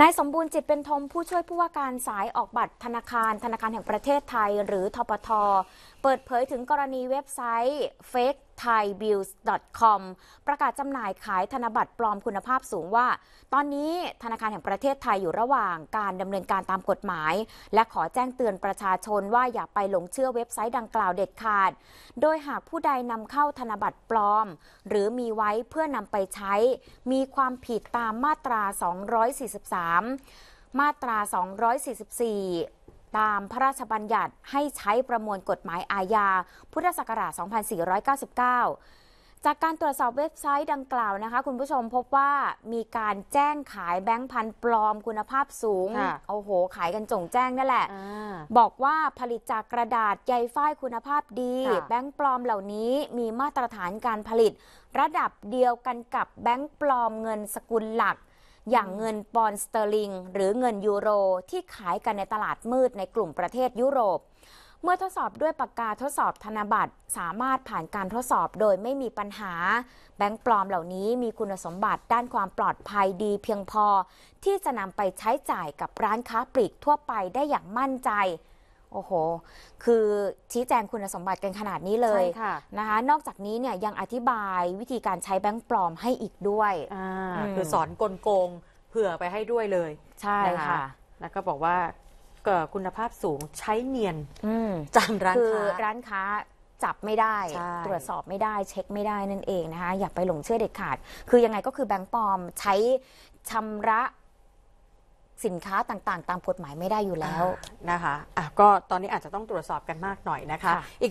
นายสมบูรณ์จิตเป็นธมผู้ช่วยผู้ว่าการสายออกบัตรธนาคาร ธนาคารแห่งประเทศไทยหรือทปท เปิดเผยถึงกรณีเว็บไซต์เฟก thaibills.com ประกาศจำหน่ายขายธนบัตรปลอมคุณภาพสูงว่า ตอนนี้ธนาคารแห่งประเทศไทยอยู่ระหว่างการดำเนินการตามกฎหมาย และขอแจ้งเตือนประชาชนว่าอย่าไปหลงเชื่อเว็บไซต์ดังกล่าวเด็ดขาด โดยหากผู้ใดนำเข้าธนบัตรปลอม หรือมีไว้เพื่อนำไปใช้ มีความผิดตามมาตรา 243 มาตรา 244ตามพระราชบัญญัติให้ใช้ประมวลกฎหมายอาญาพุทธศักราช 2499 จากการตรวจสอบเว็บไซต์ดังกล่าวนะคะ คุณผู้ชมพบว่ามีการแจ้งขายแบงค์พันปลอมคุณภาพสูงโอ้โห ขายกันจงแจ้งนั่นแหละอบอกว่าผลิตจากกระดาษใยฝ้ายคุณภาพดี แบงค์ปลอมเหล่านี้มีมาตรฐานการผลิตระดับเดียวกันกับแบงค์ปลอมเงินสกุลหลักอย่างเงินปอนด์สเตอร์ลิงหรือเงินยูโร ที่ขายกันในตลาดมืดในกลุ่มประเทศยุโรป เมื่อทดสอบด้วยปากกาทดสอบธนบัตรสามารถผ่านการทดสอบโดยไม่มีปัญหา แบงก์ปลอมเหล่านี้มีคุณสมบัติด้านความปลอดภัยดีเพียงพอ ที่จะนำไปใช้จ่ายกับร้านค้าปลีกทั่วไปได้อย่างมั่นใจโอ้โห คือชี้แจงคุณสมบัติกันขนาดนี้เลยะนะคะ นอกจากนี้เนี่ยยังอธิบายวิธีการใช้แบงค์ปลอมให้อีกด้วยคือสอนกลโกงเผื่อไปให้ด้วยเลย ใช่ะค่ะแล้วก็บอกว่าเกิดคุณภาพสูงใช้เนียนจำร้านคค้าร้านค้าจับไม่ได้ตรวจสอบไม่ได้เช็คไม่ได้นั่นเองนะคะอย่าไปหลงเชื่อเด็ดขาด คือยังไงก็คือแบงค์ปลอมใช้ชำระสินค้าต่างๆ ตามกฎหมายไม่ได้อยู่แล้วนะคะะก็ตอนนี้อาจจะต้องตรวจสอบกันมากหน่อยนะคะคีก